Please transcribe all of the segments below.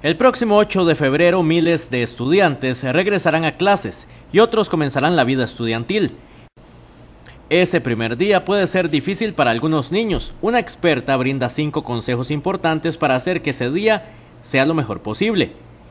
El próximo 8 de febrero miles de estudiantes regresarán a clases y otros comenzarán la vida estudiantil. Ese primer día puede ser difícil para algunos niños. Una experta brinda cinco consejos importantes para hacer que ese día sea lo mejor posible.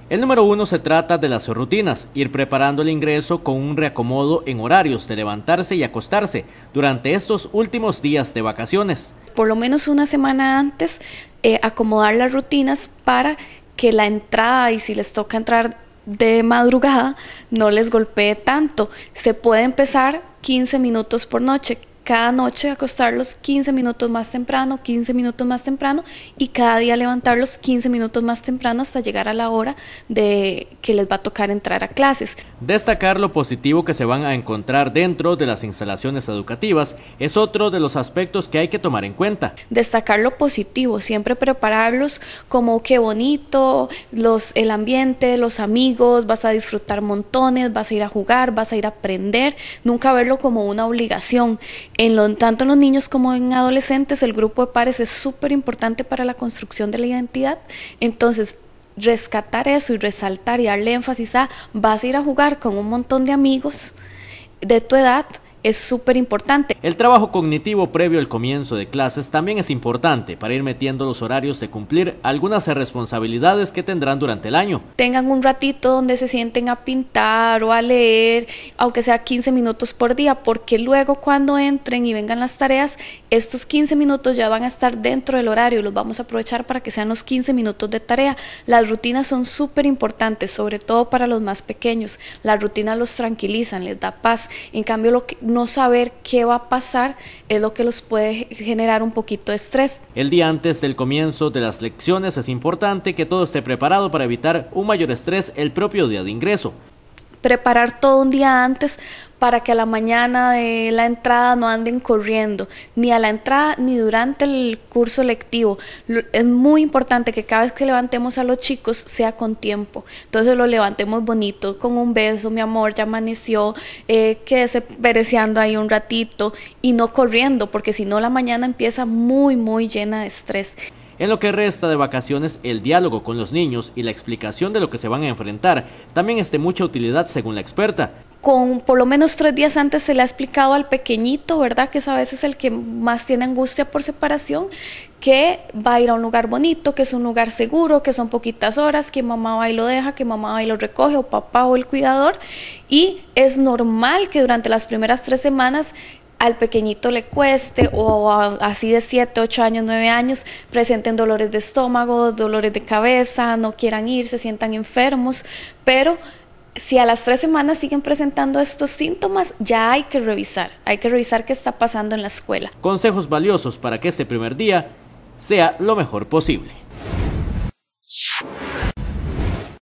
El número uno se trata de las rutinas, ir preparando el ingreso con un reacomodo en horarios de levantarse y acostarse durante estos últimos días de vacaciones. Por lo menos una semana antes, eh, acomodar las rutinas para que la entrada y si les toca entrar de madrugada no les golpee tanto. Se puede empezar 15 minutos por noche, cada noche acostarlos 15 minutos más temprano, 15 minutos más temprano y cada día levantarlos 15 minutos más temprano hasta llegar a la hora de que les va a tocar entrar a clases. Destacar lo positivo que se van a encontrar dentro de las instalaciones educativas es otro de los aspectos que hay que tomar en cuenta. Destacar lo positivo, siempre prepararlos como qué bonito, los el ambiente, los amigos, vas a disfrutar montones, vas a ir a jugar, vas a ir a aprender, nunca verlo como una obligación. En tanto en los niños como en adolescentes, el grupo de pares es súper importante para la construcción de la identidad. Entonces, rescatar eso y resaltar y darle énfasis a vas a ir a jugar con un montón de amigos de tu edad es súper importante. El trabajo cognitivo previo al comienzo de clases también es importante para ir metiendo los horarios de cumplir algunas responsabilidades que tendrán durante el año. Tengan un ratito donde se sienten a pintar o a leer, aunque sea 15 minutos por día, porque luego cuando entren y vengan las tareas, estos 15 minutos ya van a estar dentro del horario, los vamos a aprovechar para que sean los 15 minutos de tarea. Las rutinas son súper importantes, sobre todo para los más pequeños. Las rutinas los tranquilizan, les da paz. En cambio, lo que, no saber qué va a pasar es lo que los puede generar un poquito de estrés. El día antes del comienzo de las lecciones es importante que todo esté preparado para evitar un mayor estrés el propio día de ingreso preparar todo un día antes para que a la mañana de la entrada no anden corriendo, ni a la entrada ni durante el curso lectivo. Es muy importante que cada vez que levantemos a los chicos sea con tiempo. Entonces lo levantemos bonito, con un beso, mi amor, ya amaneció, eh, quédese pereciendo ahí un ratito y no corriendo, porque si no la mañana empieza muy, muy llena de estrés. En lo que resta de vacaciones, el diálogo con los niños y la explicación de lo que se van a enfrentar también es de mucha utilidad según la experta. Con por lo menos tres días antes se le ha explicado al pequeñito, ¿verdad? Que es a veces el que más tiene angustia por separación, que va a ir a un lugar bonito, que es un lugar seguro, que son poquitas horas, que mamá va y lo deja, que mamá va y lo recoge, o papá o el cuidador. Y es normal que durante las primeras tres semanas al pequeñito le cueste o así de 7, 8 años, 9 años presenten dolores de estómago, dolores de cabeza, no quieran ir, se sientan enfermos, pero si a las tres semanas siguen presentando estos síntomas, ya hay que revisar, hay que revisar qué está pasando en la escuela. Consejos valiosos para que este primer día sea lo mejor posible.